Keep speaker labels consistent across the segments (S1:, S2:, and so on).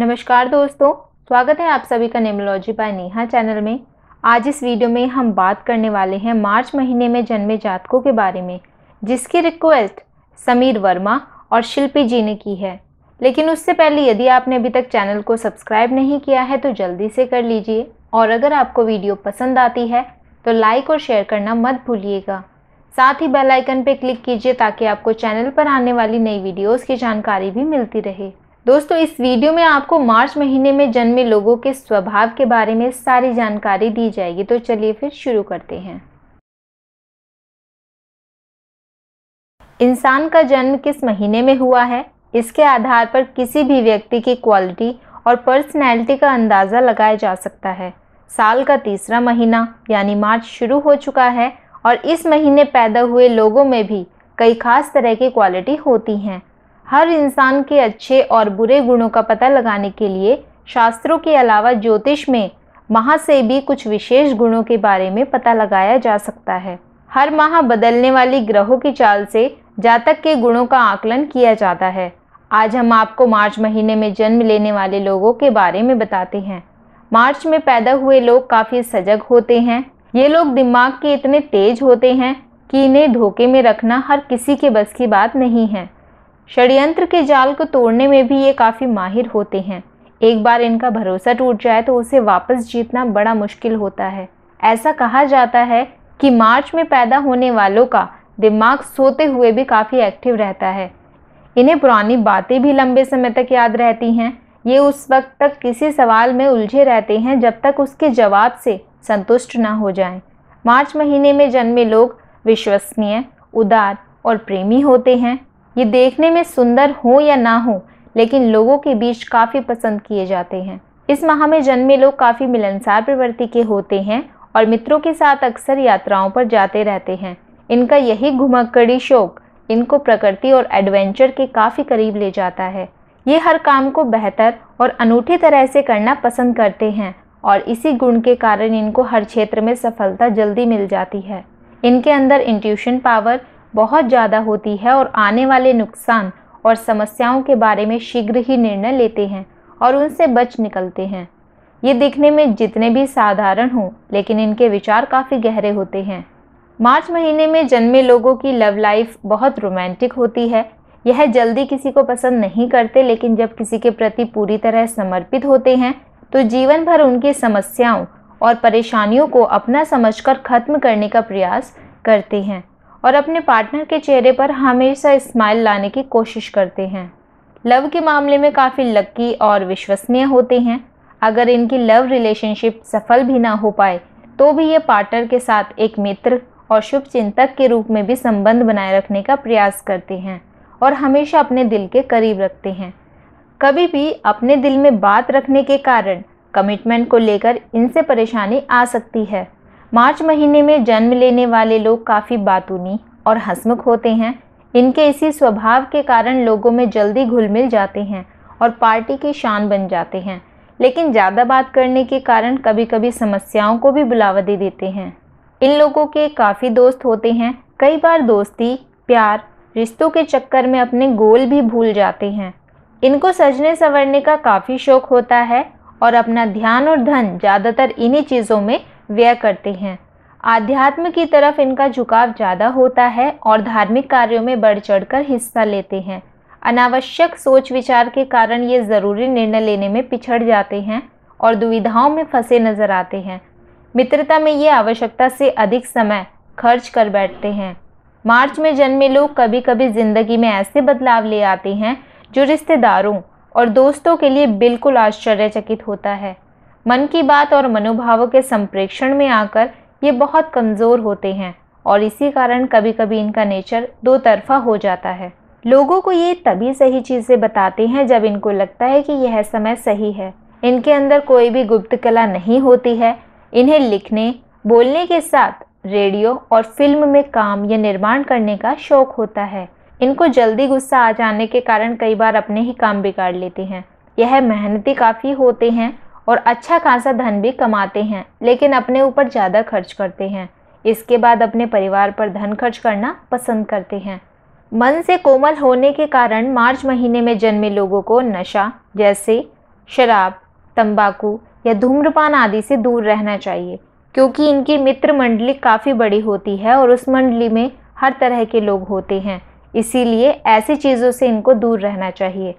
S1: नमस्कार दोस्तों स्वागत है आप सभी का नेमोलॉजी बाय नेहा चैनल में आज इस वीडियो में हम बात करने वाले हैं मार्च महीने में जन्मे जातकों के बारे में जिसकी रिक्वेस्ट समीर वर्मा और शिल्पी जी ने की है लेकिन उससे पहले यदि आपने अभी तक चैनल को सब्सक्राइब नहीं किया है तो जल्दी से कर लीजिए और अगर आपको वीडियो पसंद आती है तो लाइक और शेयर करना मत भूलिएगा साथ ही बेल आइकन पर क्लिक कीजिए ताकि आपको चैनल पर आने वाली नई वीडियोस की जानकारी भी मिलती रहे दोस्तों इस वीडियो में आपको मार्च महीने में जन्मे लोगों के स्वभाव के बारे में सारी जानकारी दी जाएगी तो चलिए फिर शुरू करते हैं इंसान का जन्म किस महीने में हुआ है इसके आधार पर किसी भी व्यक्ति की क्वालिटी और पर्सनैलिटी का अंदाज़ा लगाया जा सकता है साल का तीसरा महीना यानी मार्च शुरू हो चुका है और इस महीने पैदा हुए लोगों में भी कई खास तरह की क्वालिटी होती हैं हर इंसान के अच्छे और बुरे गुणों का पता लगाने के लिए शास्त्रों के अलावा ज्योतिष में माह से भी कुछ विशेष गुणों के बारे में पता लगाया जा सकता है हर माह बदलने वाली ग्रहों की चाल से जातक के गुणों का आकलन किया जाता है आज हम आपको मार्च महीने में जन्म लेने वाले लोगों के बारे में बताते हैं मार्च में पैदा हुए लोग काफ़ी सजग होते हैं ये लोग दिमाग के इतने तेज होते हैं कि इन्हें धोखे में रखना हर किसी के बस की बात नहीं है षडयंत्र के जाल को तोड़ने में भी ये काफ़ी माहिर होते हैं एक बार इनका भरोसा टूट जाए तो उसे वापस जीतना बड़ा मुश्किल होता है ऐसा कहा जाता है कि मार्च में पैदा होने वालों का दिमाग सोते हुए भी काफ़ी एक्टिव रहता है इन्हें पुरानी बातें भी लंबे समय तक याद रहती हैं ये उस वक्त तक किसी सवाल में उलझे रहते हैं जब तक उसके जवाब से संतुष्ट ना हो जाएं। मार्च महीने में जन्मे लोग विश्वसनीय उदार और प्रेमी होते हैं ये देखने में सुंदर हो या ना हो लेकिन लोगों के बीच काफ़ी पसंद किए जाते हैं इस माह में जन्मे लोग काफ़ी मिलनसार प्रवृत्ति के होते हैं और मित्रों के साथ अक्सर यात्राओं पर जाते रहते हैं इनका यही घुमक्कड़ी शौक इनको प्रकृति और एडवेंचर के काफ़ी करीब ले जाता है ये हर काम को बेहतर और अनूठी तरह से करना पसंद करते हैं और इसी गुण के कारण इनको हर क्षेत्र में सफलता जल्दी मिल जाती है इनके अंदर इंट्यूशन पावर बहुत ज़्यादा होती है और आने वाले नुकसान और समस्याओं के बारे में शीघ्र ही निर्णय लेते हैं और उनसे बच निकलते हैं ये दिखने में जितने भी साधारण हों लेकिन इनके विचार काफ़ी गहरे होते हैं मार्च महीने में जन्मे लोगों की लव लाइफ बहुत रोमांटिक होती है यह जल्दी किसी को पसंद नहीं करते लेकिन जब किसी के प्रति पूरी तरह समर्पित होते हैं तो जीवन भर उनकी समस्याओं और परेशानियों को अपना समझकर खत्म करने का प्रयास करते हैं और अपने पार्टनर के चेहरे पर हमेशा स्माइल लाने की कोशिश करते हैं लव के मामले में काफ़ी लक्की और विश्वसनीय होते हैं अगर इनकी लव रिलेशनशिप सफल भी ना हो पाए तो भी ये पार्टनर के साथ एक मित्र और शुभ चिंतक के रूप में भी संबंध बनाए रखने का प्रयास करते हैं और हमेशा अपने दिल के करीब रखते हैं कभी भी अपने दिल में बात रखने के कारण कमिटमेंट को लेकर इनसे परेशानी आ सकती है मार्च महीने में जन्म लेने वाले लोग काफ़ी बातूनी और हंसमुख होते हैं इनके इसी स्वभाव के कारण लोगों में जल्दी घुल मिल जाते हैं और पार्टी की शान बन जाते हैं लेकिन ज़्यादा बात करने के कारण कभी कभी समस्याओं को भी बुलावा दे देते हैं इन लोगों के काफ़ी दोस्त होते हैं कई बार दोस्ती प्यार रिश्तों के चक्कर में अपने गोल भी भूल जाते हैं इनको सजने संवरने का काफ़ी शौक होता है और अपना ध्यान और धन ज़्यादातर इन्हीं चीज़ों में व्यय करते हैं आध्यात्म की तरफ इनका झुकाव ज़्यादा होता है और धार्मिक कार्यों में बढ़ चढ़कर हिस्सा लेते हैं अनावश्यक सोच विचार के कारण ये ज़रूरी निर्णय लेने में पिछड़ जाते हैं और दुविधाओं में फंसे नजर आते हैं मित्रता में ये आवश्यकता से अधिक समय खर्च कर बैठते हैं मार्च में जन्मे लोग कभी कभी ज़िंदगी में ऐसे बदलाव ले आते हैं जो रिश्तेदारों और दोस्तों के लिए बिल्कुल आश्चर्यचकित होता है मन की बात और मनोभावों के संप्रेक्षण में आकर ये बहुत कमज़ोर होते हैं और इसी कारण कभी कभी इनका नेचर दो तरफा हो जाता है लोगों को ये तभी सही चीज़ें बताते हैं जब इनको लगता है कि यह समय सही है इनके अंदर कोई भी गुप्त कला नहीं होती है इन्हें लिखने बोलने के साथ रेडियो और फिल्म में काम या निर्माण करने का शौक होता है इनको जल्दी गुस्सा आ जाने के कारण कई बार अपने ही काम बिगाड़ लेते हैं यह मेहनती काफ़ी होते हैं और अच्छा खासा धन भी कमाते हैं लेकिन अपने ऊपर ज़्यादा खर्च करते हैं इसके बाद अपने परिवार पर धन खर्च करना पसंद करते हैं मन से कोमल होने के कारण मार्च महीने में जन्मे लोगों को नशा जैसे शराब तंबाकू या धूम्रपान आदि से दूर रहना चाहिए क्योंकि इनकी मित्र मंडली काफ़ी बड़ी होती है और उस मंडली में हर तरह के लोग होते हैं इसीलिए ऐसी चीज़ों से इनको दूर रहना चाहिए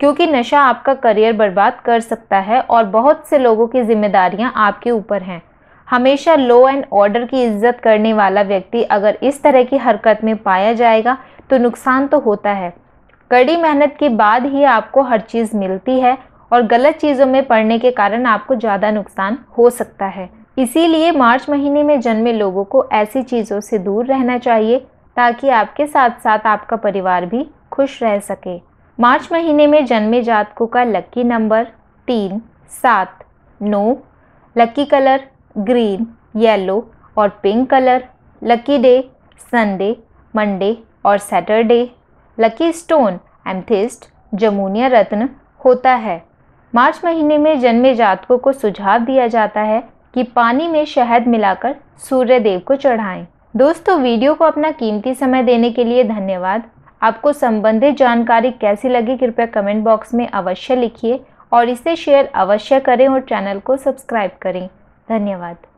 S1: क्योंकि नशा आपका करियर बर्बाद कर सकता है और बहुत से लोगों की जिम्मेदारियां आपके ऊपर हैं हमेशा लॉ एंड ऑर्डर की इज्जत करने वाला व्यक्ति अगर इस तरह की हरकत में पाया जाएगा तो नुकसान तो होता है कड़ी मेहनत के बाद ही आपको हर चीज़ मिलती है और गलत चीज़ों में पड़ने के कारण आपको ज़्यादा नुकसान हो सकता है इसीलिए मार्च महीने में जन्मे लोगों को ऐसी चीज़ों से दूर रहना चाहिए ताकि आपके साथ साथ आपका परिवार भी खुश रह सके मार्च महीने में जन्मे जातकों का लक्की नंबर तीन सात नौ लक्की कलर ग्रीन येलो और pink colour lucky day Sunday Monday और सैटरडे लकी स्टोन एमथिस्ट जमुनिया रत्न होता है मार्च महीने में जन्मे जातकों को सुझाव दिया जाता है कि पानी में शहद मिलाकर सूर्य देव को चढ़ाएं दोस्तों वीडियो को अपना कीमती समय देने के लिए धन्यवाद आपको संबंधित जानकारी कैसी लगी कृपया कमेंट बॉक्स में अवश्य लिखिए और इसे शेयर अवश्य करें और चैनल को सब्सक्राइब करें धन्यवाद